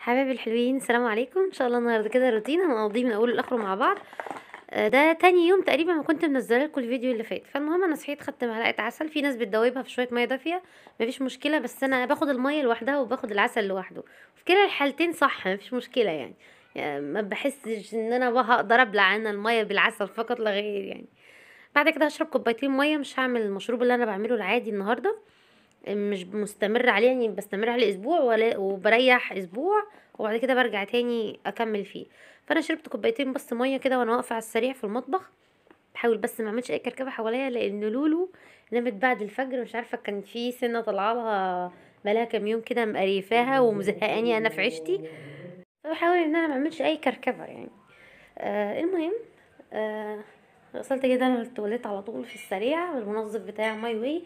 حبايبي الحلوين السلام عليكم ان شاء الله النهارده كده روتين هنقضيه من اوله لاخره مع بعض آه، ده تاني يوم تقريبا ما كنت منزله لكم الفيديو اللي فات فالمهم انا صحيت خدت معلقه عسل في ناس بتدوبها في شويه ميه دافيه مفيش مشكله بس انا باخد الميه لوحدها وباخد العسل لوحده في كلا الحالتين صح مفيش مشكله يعني, يعني ما بحسش ان انا هقدر ابلع انا الميه بالعسل فقط لا غير يعني بعد كده هشرب كوبايتين ميه مش هعمل المشروب اللي انا بعمله العادي النهارده مش مستمر عليه يعني بستمر عليه اسبوع ولا وبريح اسبوع وبعد كده برجع تاني اكمل فيه فانا شربت كوبايتين بس ميه كده وانا واقفه على السريع في المطبخ بحاول بس ما اعملش اي كركبه حواليا لان لولو نامت بعد الفجر مش عارفه كان في سنه طالعه لها بقالها كام يوم كده مقريفاها ومزهقاني انا في عيشتي فبحاول ان انا ما اعملش اي كركبه يعني آه المهم آه وصلت كده انا للتواليت على طول في السريع والمنظف بتاع ماي واي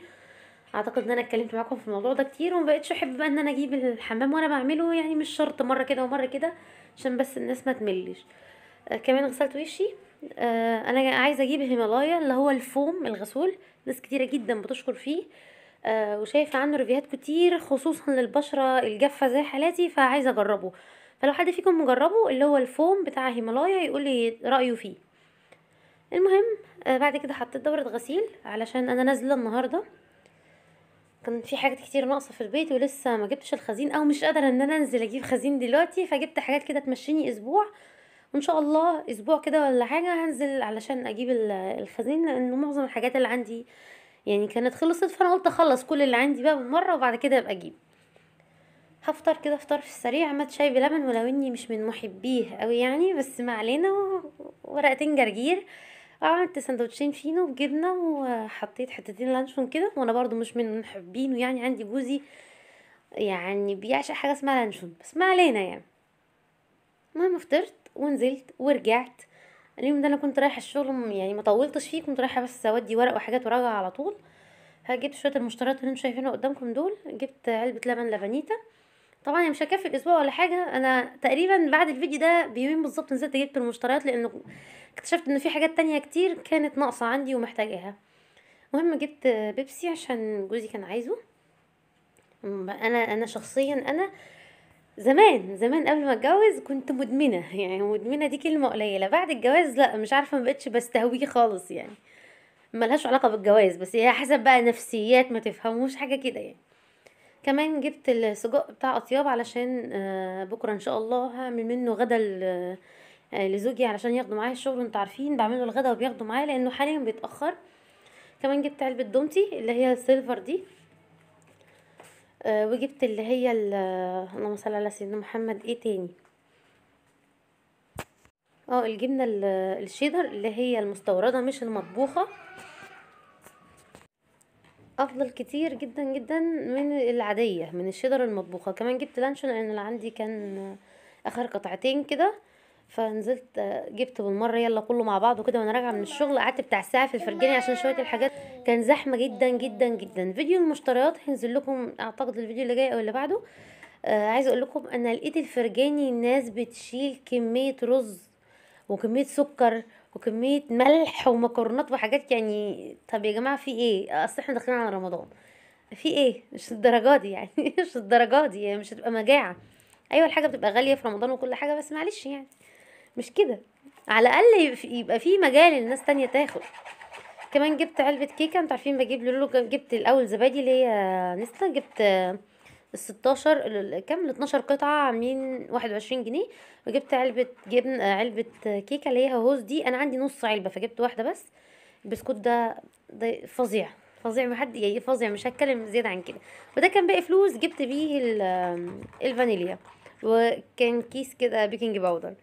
اعتقد ان انا اتكلمت معاكم في الموضوع ده كتير وما بقتش احب بقى ان انا اجيب الحمام وانا بعمله يعني مش شرط مره كده ومره كده عشان بس الناس ما تملش آه كمان غسلت وشي آه انا عايزه اجيب هيمالايا اللي هو الفوم الغسول ناس كتيره جدا بتشكر فيه آه وشايفه عنه ريفيوهات كتير خصوصا للبشره الجافه زي حالاتي فعايزه اجربه فلو حد فيكم مجربه اللي هو الفوم بتاع هيمالايا يقول لي رايه فيه المهم آه بعد كده حطيت دوره غسيل علشان انا نازله النهارده كان في حاجات كتير ناقصه في البيت ولسه ما جبتش الخزين او مش قادره ان انا انزل اجيب خزين دلوقتي فجبت حاجات كده تمشيني اسبوع وان شاء الله اسبوع كده ولا حاجه هنزل علشان اجيب الخزين لانه معظم الحاجات اللي عندي يعني كانت خلصت فانا قلت اخلص كل اللي عندي بقى بالمره وبعد كده ابقى اجيب هفطر كده فطار في السريع ما شاي بلبن ولو اني مش من محبيه قوي يعني بس ما علينا ورقتين جرجير عملت سندوتشين فينو بجبنه وحطيت حتتين لانشون كده وانا برضو مش من محبينه يعني عندي جوزي يعني بيعشق حاجه اسمها لانشون بس ما علينا يعني المهم فطرت ونزلت ورجعت اليوم ده انا كنت رايحه الشغل يعني ما طولتش فيه كنت رايحه بس اودي ورق وحاجات وراجع على طول فجبت شويه المشتريات اللي انتم شايفينها قدامكم دول جبت علبه لبن لبنيتا طبعا انا يعني مش هكفي الاسبوع ولا حاجه انا تقريبا بعد الفيديو ده بيومين بالظبط نزلت جبت المشتريات لانه اكتشفت ان في حاجات تانية كتير كانت ناقصة عندي ومحتاجاها المهم جبت بيبسي عشان جوزي كان عايزه انا انا شخصيا انا زمان زمان قبل ما اتجوز كنت مدمنه يعني مدمنه دي كلمه قليله بعد الجواز لا مش عارفه ما بقتش بستهويه خالص يعني ملهاش علاقه بالجواز بس هي حسب بقى نفسيات ما تفهموش حاجه كده يعني كمان جبت السجق بتاع اطياب علشان آه، بكره ان شاء الله هعمل منه غدا آه، لزوجي علشان ياخدوا معايا الشغل وانتوا عارفين بعمله الغدا وبياخدوا معايا لانه حاليا بيتاخر كمان جبت علبه دومتي اللي هي السيلفر دي آه، وجبت اللي هي اللهم صل على سيدنا محمد ايه تاني اه الجبنه الشيدر اللي هي المستورده مش المطبوخه افضل كتير جدا جدا من العاديه من الشيدر المطبوخه كمان جبت لانشون لان اللي عندي كان آه، اخر قطعتين كده فنزلت جبت بالمره يلا كله مع بعض وكده وانا راجعه من الشغل قعدت بتاع ساعه في الفرجاني عشان شويه الحاجات كان زحمه جدا جدا جدا فيديو المشتريات هنزل لكم اعتقد الفيديو اللي جاي او اللي بعده آه عايزه اقول لكم انا لقيت الفرجاني الناس بتشيل كميه رز وكميه سكر وكميه ملح ومكرونات وحاجات يعني طب يا جماعه في ايه اصل احنا داخلين على رمضان في ايه مش الدرجات دي يعني مش الدرجات دي يعني مش هتبقى مجاعه ايوه الحاجه بتبقى غاليه في رمضان وكل حاجه بس معلش يعني مش كده على الاقل يبقى في مجال للناس تانية تاخد كمان جبت علبة كيكة انتوا عارفين بجيب لولو جبت الاول زبادي اللي هي نسلة جبت الستاشر كام الاتناشر قطعة عاملين واحد وعشرين جنيه وجبت علبة جبن علبة كيكة اللي هي هوز دي انا عندي نص علبة فجبت واحدة بس البسكوت ده ده فظيع فظيع محد يعني فظيع مش هتكلم زيادة عن كده وده كان باقي فلوس جبت بيه الفانيليا وكان كيس كده بيكنج باودر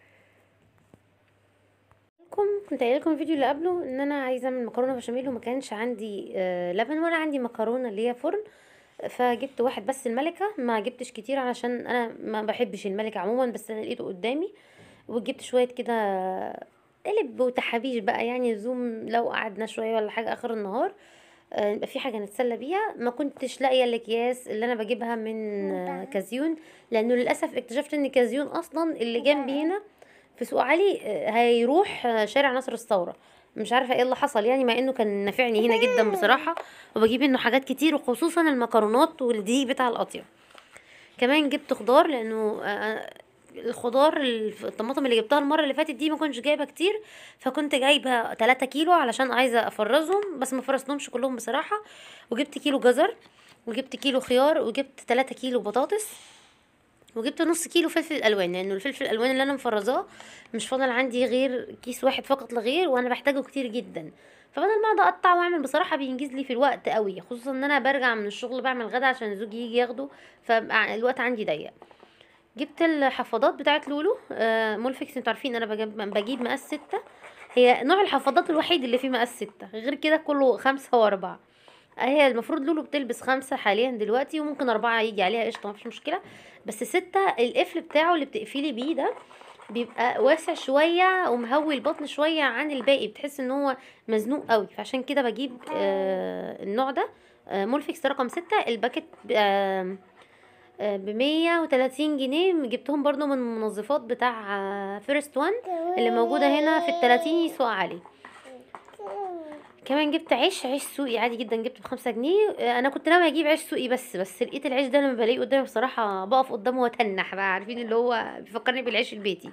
كنت قايله لكم الفيديو اللي قبله ان انا عايزه اعمل مكرونه بشاميل وما كانش عندي آه لبن ولا عندي مكرونه اللي هي فرن فجبت واحد بس الملكه ما جبتش كتير علشان انا ما بحبش الملكه عموما بس انا لقيته قدامي وجبت شويه كده قلب وتحابيش بقى يعني زوم لو قعدنا شويه ولا حاجه اخر النهار آه، يبقى في حاجه نتسلى بيها ما كنتش لاقيه الاكياس اللي انا بجيبها من كازيون لانه للاسف اكتشفت ان كازيون اصلا اللي جنبي هنا في سوق علي آه، هيروح آه، شارع نصر الثوره مش عارفه ايه اللي حصل يعني مع انه كان نافعني هنا جدا بصراحه وبجيب منه حاجات كتير وخصوصا المكرونات والدي بتاع الاطيب كمان جبت خضار لانه آه، الخضار الطماطم اللي جبتها المره اللي فاتت دي ما كنتش جايبه كتير فكنت جايبه 3 كيلو علشان عايزه افرزهم بس ما فرزتهمش كلهم بصراحه وجبت كيلو جزر وجبت كيلو خيار وجبت 3 كيلو بطاطس وجبت نص كيلو فلفل الالوان لانه الفلفل الالوان اللي انا مفرزاه مش فاضل عندي غير كيس واحد فقط لغير وانا بحتاجه كتير جدا فبدل ما اقعد اقطع واعمل بصراحه بينجز لي في الوقت قوي خصوصا ان انا برجع من الشغل بعمل غدا عشان زوجي يجي ياخده فالوقت عندي ضيق جبت الحفاضات بتاعت لولو آه، مولفكس انتوا عارفين انا بجيب مقاس ستة هي نوع الحفاضات الوحيد اللي فيه مقاس ستة غير كده كله خمسة واربعة هي المفروض لولو بتلبس خمسة حاليا دلوقتي وممكن أربعة يجي عليها قشطة مفيش مشكلة بس ستة القفل بتاعه اللي بتقفلي بيه ده بيبقى واسع شوية ومهوي البطن شوية عن الباقي بتحس ان هو مزنوق قوي فعشان كده بجيب آه النوع ده آه مولفكس رقم ستة الباكت آه،, آه بمية وتلاتين جنيه جبتهم برضو من المنظفات بتاع فيرست آه، وان اللي موجودة هنا في التلاتين يسوق عليه كمان جبت عيش عيش سوقي عادي جدا جبته بخمسة جنيه آه، انا كنت ناويه اجيب عيش سوقي بس بس لقيت العيش ده لما بلاقيه قدامي بصراحه بقف قدامه واتنح بقى عارفين اللي هو بيفكرني بالعيش البيتي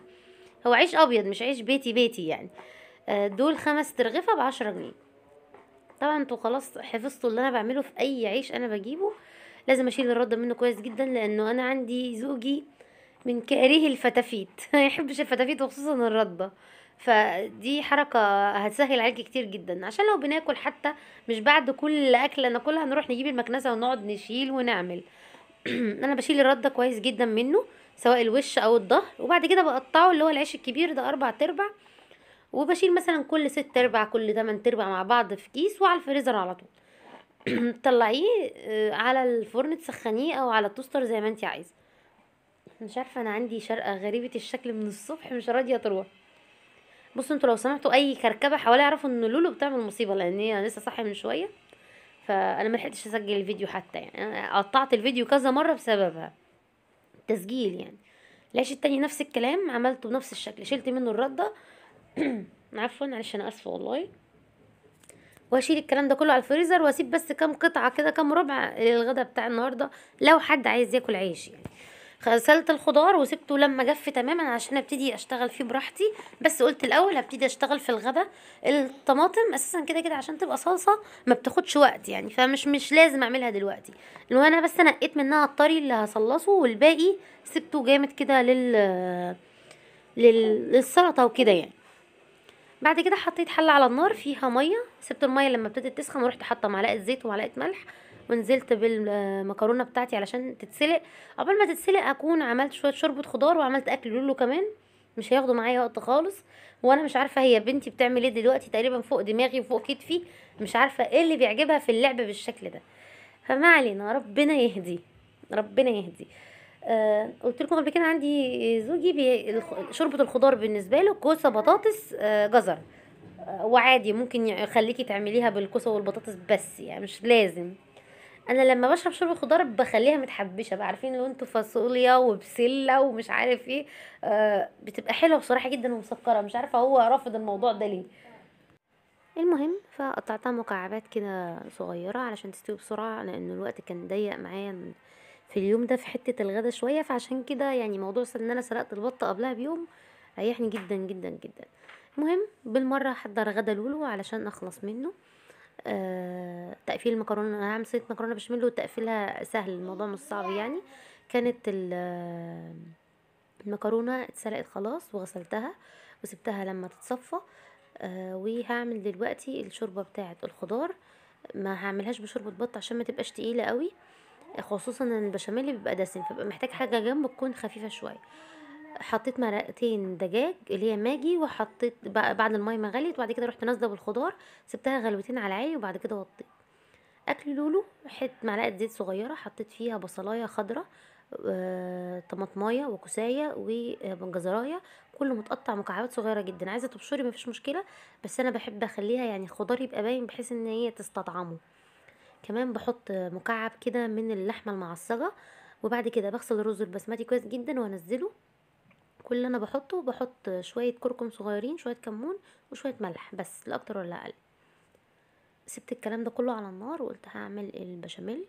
هو عيش ابيض مش عيش بيتي بيتي يعني آه، دول خمس ترغفه بعشرة جنيه طبعا انتوا خلاص حفظتوا اللي انا بعمله في اي عيش انا بجيبه لازم اشيل الرده منه كويس جدا لانه انا عندي زوجي من كاره الفتافيت ما يحبش الفتافيت وخصوصا الرده فدي حركة هتسهل عليكي كتير جدا عشان لو بناكل حتى مش بعد كل أكلة ناكلها نروح نجيب المكنسة ونقعد نشيل ونعمل أنا بشيل الرد كويس جدا منه سواء الوش أو الظهر وبعد كده بقطعه اللي هو العيش الكبير ده أربع تربع وبشيل مثلا كل ست ارباع كل تمن تربع مع بعض في كيس وعلى الفريزر على طول طلعيه آه، على الفرن تسخنيه او على التوستر زي ما انت عايزه مش عارفه انا عندي شرقه غريبه الشكل من الصبح مش راضيه تروح بصوا انتوا لو سمعتوا اي كركبه حواليها اعرفوا ان لولو بتعمل مصيبه لان هي لسه صاحيه من شويه فانا ما لحقتش اسجل الفيديو حتى يعني قطعت الفيديو كذا مره بسببها تسجيل يعني العيش التاني نفس الكلام عملته بنفس الشكل شلت منه الرده عفوا معلش انا اسفه والله واشيل الكلام ده كله على الفريزر واسيب بس كام قطعه كده كام ربع للغدا بتاع النهارده لو حد عايز ياكل عيش يعني غسلت الخضار وسبته لما جف تماما عشان ابتدي اشتغل فيه براحتي بس قلت الاول هبتدي اشتغل في الغدا الطماطم اساسا كده كده عشان تبقى صلصه ما بتاخدش وقت يعني فمش مش لازم اعملها دلوقتي لو انا بس نقيت منها الطري اللي هصلصه والباقي سبته جامد كده لل للسلطه وكده يعني بعد كده حطيت حله على النار فيها ميه سبت الميه لما ابتدت تسخن ورحت حاطه معلقه زيت ومعلقه ملح ونزلت بالمكرونه بتاعتي علشان تتسلق قبل ما تتسلق اكون عملت شويه شوربه خضار وعملت اكل لولو كمان مش هياخدوا معايا وقت خالص وانا مش عارفه هي بنتي بتعمل ايه دلوقتي تقريبا فوق دماغي وفوق كتفي مش عارفه ايه اللي بيعجبها في اللعب بالشكل ده فما علينا ربنا يهدي ربنا يهدي آه قلت لكم قبل كده عندي زوجي بي... شوربه الخضار بالنسبه له كوسه بطاطس آه جزر آه وعادي ممكن يخليكي تعمليها بالكوسه والبطاطس بس يعني مش لازم انا لما بشرب شوربه خضار بخليها متحبشه بقى عارفين لو انتوا فاصوليا وبسله ومش عارف ايه آه بتبقى حلوه بصراحه جدا ومسكره مش عارفه هو رافض الموضوع ده ليه المهم فقطعتها مكعبات كده صغيره علشان تستوي بسرعه لان الوقت كان ضيق معايا في اليوم ده في حته الغدا شويه فعشان كده يعني موضوع ان انا سرقت البطه قبلها بيوم ريحني جدا جدا جدا المهم بالمره حضر غدا لولو علشان اخلص منه آه، تقفيل المكرونه انا هعمل صينيه مكرونه بشاميل وتقفيلها سهل الموضوع مش صعب يعني كانت آه، المكرونه اتسلقت خلاص وغسلتها وسبتها لما تتصفى آه، وهعمل دلوقتي الشوربه بتاعه الخضار ما هعملهاش بشوربه بط عشان ما تبقاش تقيله قوي خصوصا ان البشاميل بيبقى دسم فبقى محتاج حاجه جنبه تكون خفيفه شويه حطيت مرقتين دجاج اللي هي ماجي وحطيت بعد الميه ما غليت وبعد كده رحت نازله بالخضار سبتها غلوتين على العالي وبعد كده وطيت اكل لولو حت معلقه زيت صغيره حطيت فيها بصلايه خضراء آه، طماطمايه وكوسايه وجزرايه كله متقطع مكعبات صغيره جدا عايزه تبشري مفيش مشكله بس انا بحب اخليها يعني خضار يبقى باين بحيث ان هي تستطعمه كمان بحط مكعب كده من اللحمه المعصجه وبعد كده بغسل الرز البسمتي كويس جدا وانزله كل اللي انا بحطه بحط شويه كركم صغيرين شويه كمون وشويه ملح بس لا اكتر ولا اقل سبت الكلام ده كله على النار وقلت هعمل البشاميل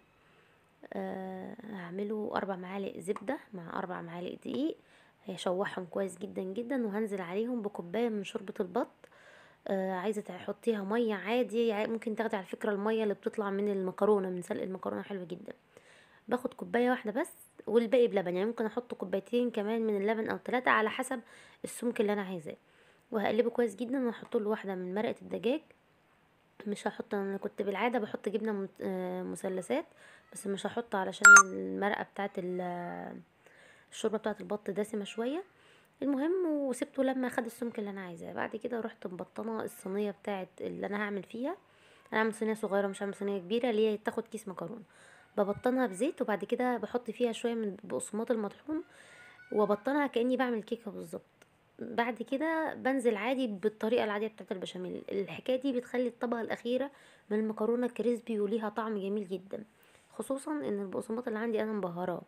أه هعمله اربع معالق زبده مع اربع معالق دقيق هشوحهم كويس جدا جدا وهنزل عليهم بكوبايه من شوربه البط آه عايزه تحطيها ميه عادي يعني ممكن تاخدي على فكره الميه اللي بتطلع من المكرونه من سلق المكرونه حلوه جدا باخد كوبايه واحده بس والباقي بلبن يعني ممكن احط كوبايتين كمان من اللبن او ثلاثة على حسب السمك اللي انا عايزاه وهقلبه كويس جدا واحط له واحده من مرقه الدجاج مش هحط انا كنت بالعاده بحط جبنه آه، مثلثات بس مش هحط علشان المرقه بتاعه الشوربه بتاعه البط دسمه شويه المهم وسبته لما خد السمك اللي انا عايزاه بعد كده رحت مبطنه الصينيه بتاعه اللي انا هعمل فيها انا هعمل صينيه صغيره مش هعمل صينيه كبيره هي تاخد كيس مكرونه ببطنها بزيت وبعد كده بحط فيها شويه من بقسماط المطحون وبطنها كاني بعمل كيكه بالظبط بعد كده بنزل عادي بالطريقه العاديه بتاعه البشاميل الحكايه دي بتخلي الطبقه الاخيره من المكرونه كريسبي وليها طعم جميل جدا خصوصا ان البقسماط اللي عندي انا مبهراه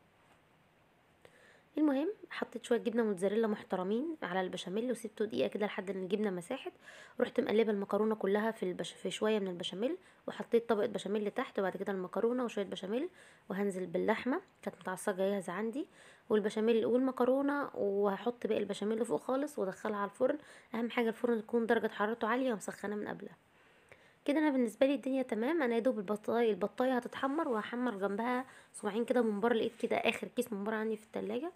المهم حطيت شويه جبنه موتزاريلا محترمين على البشاميل وسبته دقيقه كده لحد ان الجبنه مساحت رحت مقلبه المكرونه كلها في البش... في شويه من البشاميل وحطيت طبقه بشاميل تحت وبعد كده المكرونه وشويه بشاميل وهنزل باللحمه كانت متعصبه جاهزه عندي والبشاميل والمكرونه وهحط باقي البشاميل فوق خالص وادخلها على الفرن اهم حاجه الفرن تكون درجه حرارته عاليه ومسخنه من قبلها كده انا بالنسبه لي الدنيا تمام انا يا دوب البطايه البطايه هتتحمر وهحمر جنبها صباعين كده ممبار لقيت كده اخر كيس ممبار عندي في التلاجة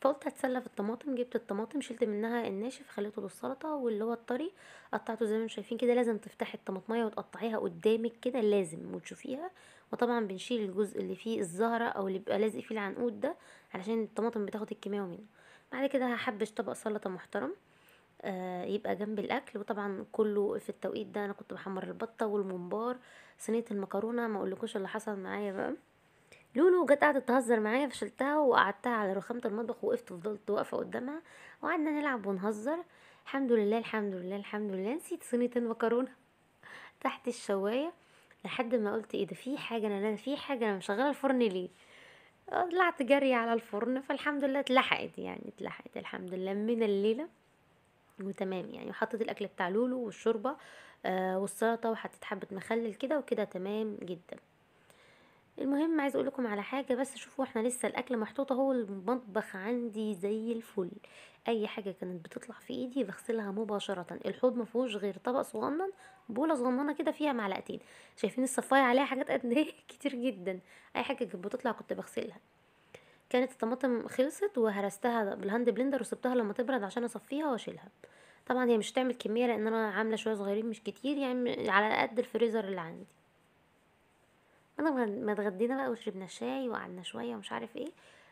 فقلت هتسلى في الطماطم جبت الطماطم شلت منها الناشف خليته للسلطه واللي هو الطري قطعته زي ما انتم شايفين كده لازم تفتحي الطماطميه وتقطعيها قدامك كده لازم وتشوفيها وطبعا بنشيل الجزء اللي فيه الزهره او اللي بيبقى لازق فيه العنقود ده علشان الطماطم بتاخد الكيماوي منه بعد كده هحبش طبق سلطه محترم آه، يبقى جنب الاكل وطبعا كله في التوقيت ده انا كنت بحمر البطه والممبار صينيه المكرونه ما اقولكوش اللي حصل معايا بقى لولو جت قعدت تهزر معايا فشلتها وقعدتها على رخامه المطبخ وقفت فضلت واقفه قدامها وقعدنا نلعب ونهزر الحمد لله الحمد لله الحمد لله نسيت صينيه المكرونه تحت الشوايه لحد ما قلت ايه ده في حاجه انا في حاجه انا مشغله الفرن ليه طلعت جري على الفرن فالحمد لله اتلحقت يعني اتلحقت الحمد لله من الليله وتمام يعني وحطيت الاكل بتاع لولو والشوربه آه والسلطه وحطيت حبه مخلل كده وكده تمام جدا المهم عايز اقول لكم على حاجه بس شوفوا احنا لسه الاكل محطوطه اهو المطبخ عندي زي الفل اي حاجه كانت بتطلع في ايدي بغسلها مباشره الحوض ما غير طبق صغنن بوله صغننه كده فيها معلقتين شايفين الصفايه عليها حاجات قد ايه كتير جدا اي حاجه كانت بتطلع كنت بغسلها كانت الطماطم خلصت وهرستها بالهاند بلندر وسبتها لما تبرد عشان اصفيها واشيلها طبعا هي مش هتعمل كميه لان انا عامله شويه صغيرين مش كتير يعني على قد الفريزر اللي عندي انا ما اتغدينا بقى وشربنا شاي وقعدنا شويه ومش عارف ايه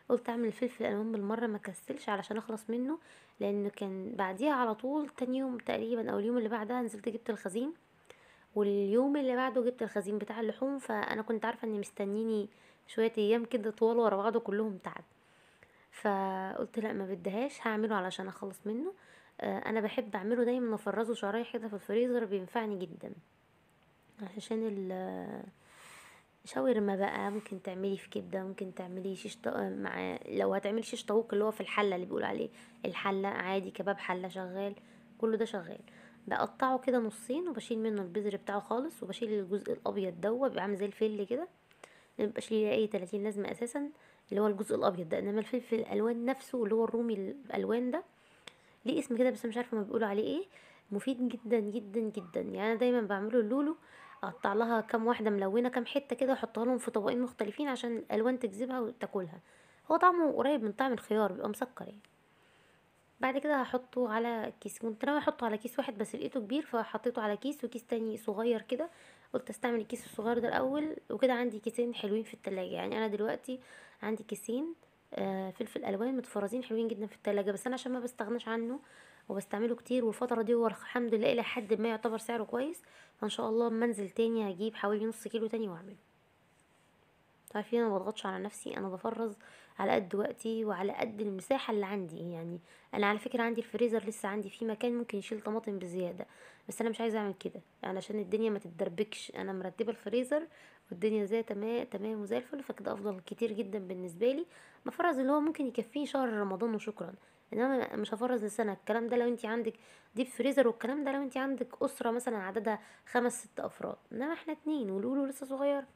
قلت اعمل الفلفل الالوان بالمره ما كسلش علشان اخلص منه لان كان بعديها على طول تاني يوم تقريبا او اليوم اللي بعدها نزلت جبت الخزين واليوم اللي بعده جبت الخزين بتاع اللحوم فانا كنت عارفه ان مستنيني شويه ايام كده طوال ورا بعضه كلهم تعب فقلت لا ما بديهاش هعمله علشان اخلص منه آه، انا بحب اعمله دايما افرزه شرايح كده في الفريزر بينفعني جدا عشان ال شاورما بقى ممكن تعملي في كبده ممكن تعملي شيش مع لو هتعملي شيش طاووق اللي هو في الحله اللي بيقولوا عليه الحله عادي كباب حله شغال كله ده شغال بقطعه كده نصين وبشيل منه البذر بتاعه خالص وبشيل الجزء الابيض ده بيبقى عامل زي الفل كده بيبقاش ليه اي 30 لازمه اساسا اللي هو الجزء الابيض ده انما الفلفل الالوان نفسه اللي هو الرومي الالوان ده ليه اسم كده بس مش عارفه ما بيقولوا عليه ايه مفيد جدا جدا جدا يعني انا دايما بعمله اللولو اقطع لها كام واحده ملونه كام حته كده واحطها لهم في طبقين مختلفين عشان الالوان تجذبها وتاكلها هو طعمه قريب من طعم الخيار بيبقى مسكر يعني بعد كده هحطه على كيس كنت ناوي احطه على كيس واحد بس لقيته كبير فحطيته على كيس وكيس تاني صغير كده قلت استعمل الكيس الصغير ده الاول وكده عندي كيسين حلوين في التلاجة يعني انا دلوقتي عندي كيسين آه، فلفل الوان متفرزين حلوين جدا في التلاجة بس انا عشان ما بستغناش عنه وبستعمله كتير والفتره دي هو الحمد لله الى حد ما يعتبر سعره كويس فان شاء الله اما انزل تاني هجيب حوالي نص كيلو تاني واعمله عارفين انا مبضغطش على نفسي انا بفرز على قد وقتي وعلى قد المساحه اللي عندي يعني انا على فكره عندي الفريزر لسه عندي فيه مكان ممكن يشيل طماطم بزياده بس انا مش عايزه اعمل كده علشان الدنيا ما تتدربكش انا مرتبه الفريزر والدنيا زي تمام تمام وزي الفل فكده افضل كتير جدا بالنسبه لي بفرز اللي هو ممكن يكفيه شهر رمضان وشكرا انما مش هفرز لسنه الكلام ده لو انت عندك ديب فريزر والكلام ده لو انت عندك اسره مثلا عددها خمس ست افراد انما احنا اتنين والولو لسه صغيره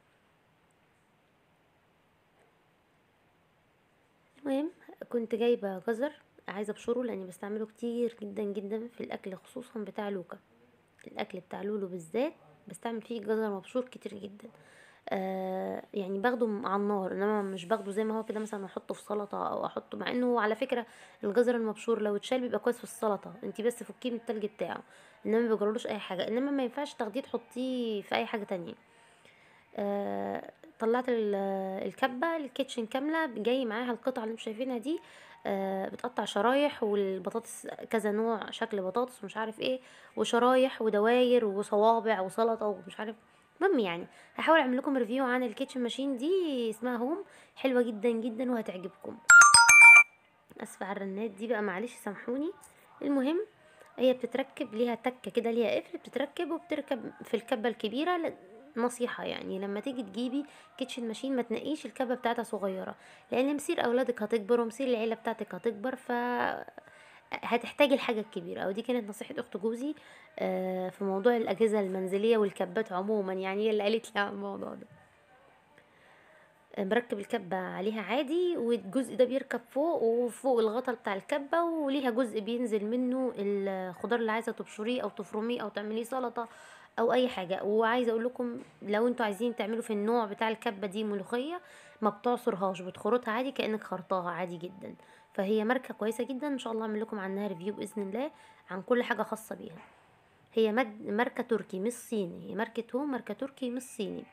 المهم كنت جايبه جزر عايزه ابشره لاني بستعمله كتير جدا جدا في الاكل خصوصا بتاع لوكا الاكل بتاع لولو بالذات بستعمل فيه جزر مبشور كتير جدا آه يعني باخده على النار انما مش باخده زي ما هو كده مثلا احطه في سلطه او احطه مع انه على فكره الجزر المبشور لو اتشال بيبقى كويس في السلطه انت بس فكيه من التلج بتاعه انما ما اي حاجه انما ما ينفعش تاخديه تحطيه في اي حاجه تانية آه طلعت الكبه الكيتشن كامله جاي معاها القطعه اللي انتم شايفينها دي آه، بتقطع شرايح والبطاطس كذا نوع شكل بطاطس ومش عارف ايه وشرايح ودواير وصوابع وسلطه ومش عارف المهم يعني هحاول اعمل لكم ريفيو عن الكيتشن ماشين دي اسمها هوم حلوه جدا جدا وهتعجبكم اسف على الرنات دي بقى معلش سامحوني المهم هي بتتركب ليها تكه كده ليها قفل بتتركب وبتركب في الكبه الكبيره نصيحه يعني لما تيجي تجيبي كيتشن ماشين ما تنقيش الكبه بتاعتها صغيره لان مصير اولادك هتكبر ومصير العيله بتاعتك هتكبر ف هتحتاجي الحاجة الكبيرة أو دي كانت نصيحة أخت جوزي آه، في موضوع الأجهزة المنزلية والكبات عموما يعني هي اللي قالت لي الموضوع ده بركب الكبة عليها عادي والجزء ده بيركب فوق وفوق الغطا بتاع الكبة وليها جزء بينزل منه الخضار اللي عايزة تبشريه أو تفرميه أو تعمليه سلطة او اي حاجه وعايزه اقول لكم لو انتوا عايزين تعملوا في النوع بتاع الكبه دي ملوخيه ما بتعصرهاش بتخرطها عادي كانك خرطاها عادي جدا فهي ماركه كويسه جدا ان شاء الله اعمل لكم عنها ريفيو باذن الله عن كل حاجه خاصه بيها هي ماركه تركي مش صيني هي ماركه هوم ماركه تركي مش صيني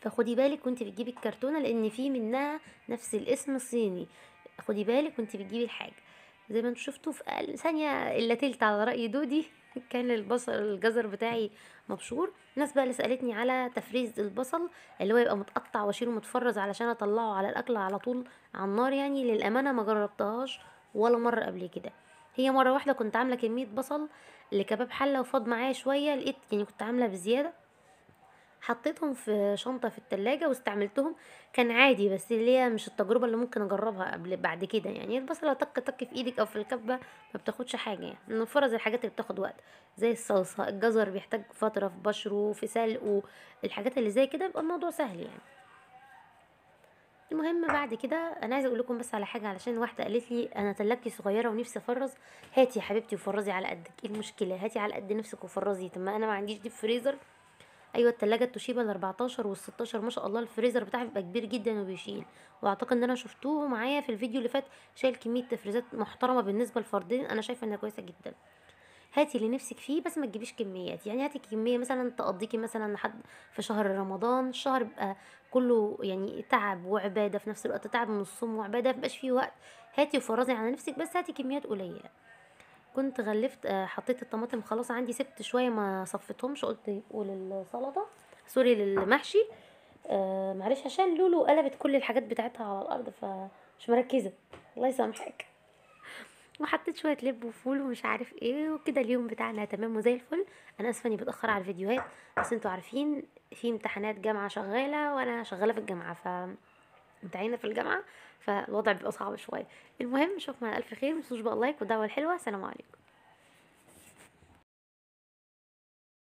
فخدي بالك وانت بتجيبي الكرتونه لان في منها نفس الاسم صيني خدي بالك وانت بتجيبي الحاجه زي ما انتوا شفتوا في ثانيه الا تلت على راي دودي كان البصل الجزر بتاعي مبشور الناس بقى اللي سالتني على تفريز البصل اللي هو يبقى متقطع واشيله متفرز علشان اطلعه على الاكل على طول على النار يعني للامانه ما جربتهاش ولا مره قبل كده هي مره واحده كنت عامله كميه بصل لكباب حله وفاض معايا شويه لقيت يعني كنت عامله بزياده حطيتهم في شنطه في التلاجة واستعملتهم كان عادي بس اللي هي مش التجربه اللي ممكن اجربها قبل بعد كده يعني البصله تك تك في ايدك او في الكبه ما بتاخدش حاجه يعني من فرز الحاجات اللي بتاخد وقت زي الصلصه الجزر بيحتاج فتره في بشره في سلقه الحاجات اللي زي كده بيبقى الموضوع سهل يعني المهم بعد كده انا عايزه اقول لكم بس على حاجه علشان واحده قالت لي انا تلاجتي صغيره ونفسي افرز هاتي يا حبيبتي وفرزي على قدك ايه المشكله هاتي على قد نفسك وفرزي طب ما انا ما عنديش ديب فريزر ايوه التلاجة التوشيبا ال 14 وال 16 ما شاء الله الفريزر بتاعها بيبقى كبير جدا وبيشيل واعتقد ان انا شفتوه معايا في الفيديو اللي فات شايل كميه تفريزات محترمه بالنسبه لفردين انا شايفه انها كويسه جدا هاتي اللي نفسك فيه بس ما تجيبيش كميات يعني هاتي كميه مثلا تقضيكي مثلا لحد في شهر رمضان الشهر بقى كله يعني تعب وعباده في نفس الوقت تعب من الصوم وعباده مبقاش فيه وقت هاتي وفرزي على نفسك بس هاتي كميات قليله كنت غلفت آه، حطيت الطماطم خلاص عندي سبت شويه ما صفتهمش قلت يبقوا للسلطه سوري للمحشي آه، معلش عشان لولو قلبت كل الحاجات بتاعتها على الارض فمش مركزه الله يسامحك وحطيت شويه لب وفول ومش عارف ايه وكده اليوم بتاعنا تمام وزي الفل انا اسفه اني بتاخر على الفيديوهات بس انتوا عارفين في امتحانات جامعه شغاله وانا شغاله في الجامعه ف متعينه في الجامعه فالوضع بيبقى صعب شويه المهم اشوفكم على الف خير متنسوش بقى لايك والدعوه الحلوه سلام عليكم